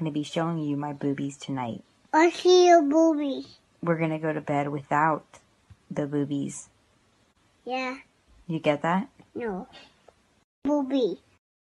going to be showing you my boobies tonight. I see your boobies. We're going to go to bed without the boobies. Yeah. You get that? No. Boobie.